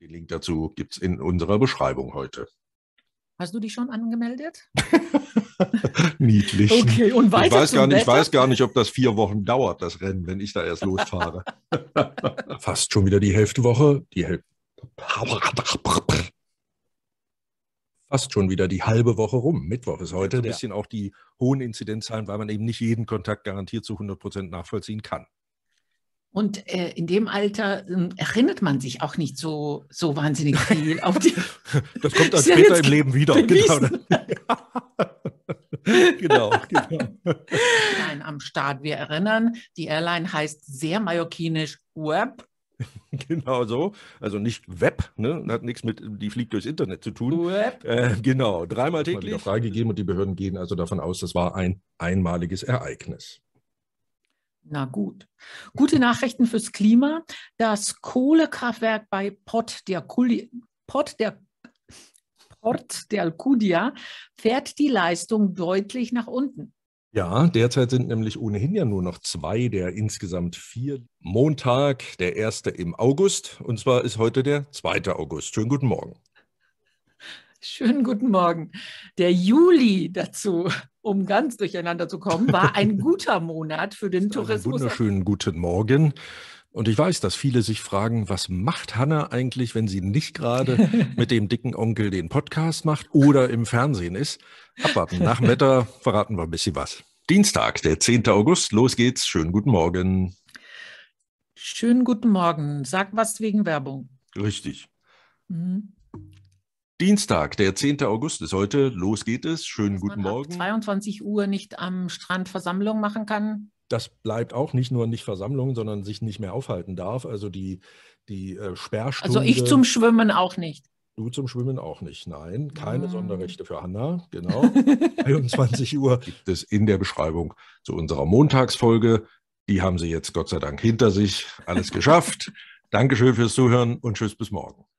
Den Link dazu gibt es in unserer Beschreibung heute. Hast du dich schon angemeldet? Niedlich. Okay, und weiter ich weiß, gar nicht, ich weiß gar nicht, ob das vier Wochen dauert, das Rennen, wenn ich da erst losfahre. Fast schon wieder die Hälfte Woche. Die Häl Fast schon wieder die halbe Woche rum. Mittwoch ist heute. Ein bisschen auch die hohen Inzidenzzahlen, weil man eben nicht jeden Kontakt garantiert zu 100 Prozent nachvollziehen kann. Und äh, in dem Alter äh, erinnert man sich auch nicht so, so wahnsinnig viel auf die. Das kommt dann später im Leben wieder. Genau. Ne? genau, genau. Nein, am Start. Wir erinnern, die Airline heißt sehr mallorquinisch Web. Genau so. Also nicht Web, ne? Hat nichts mit, die fliegt durchs Internet zu tun. Web. Äh, genau, dreimal täglich. Mal wieder freigegeben und die Behörden gehen also davon aus, das war ein einmaliges Ereignis. Na gut. Gute Nachrichten fürs Klima. Das Kohlekraftwerk bei Port der, Kuli, Port der Port der Alcudia fährt die Leistung deutlich nach unten. Ja, derzeit sind nämlich ohnehin ja nur noch zwei der insgesamt vier. Montag, der erste im August und zwar ist heute der zweite August. Schönen guten Morgen. Schönen guten Morgen. Der Juli dazu, um ganz durcheinander zu kommen, war ein guter Monat für den Tourismus. Einen wunderschönen guten Morgen. Und ich weiß, dass viele sich fragen, was macht Hanna eigentlich, wenn sie nicht gerade mit dem dicken Onkel den Podcast macht oder im Fernsehen ist? Abwarten. Nach dem Wetter verraten wir ein bisschen was. Dienstag, der 10. August. Los geht's. Schönen guten Morgen. Schönen guten Morgen. Sag was wegen Werbung. Richtig. Mhm. Dienstag, der 10. August ist heute. Los geht es. Schönen Dass guten man Morgen. Ab 22 Uhr nicht am Strand Versammlung machen kann. Das bleibt auch nicht nur nicht Versammlung, sondern sich nicht mehr aufhalten darf. Also die, die äh, Sperrstunde. Also ich zum Schwimmen auch nicht. Du zum Schwimmen auch nicht. Nein, keine hm. Sonderrechte für Hanna. Genau. 21 Uhr gibt es in der Beschreibung zu unserer Montagsfolge. Die haben sie jetzt Gott sei Dank hinter sich. Alles geschafft. Dankeschön fürs Zuhören und tschüss bis morgen.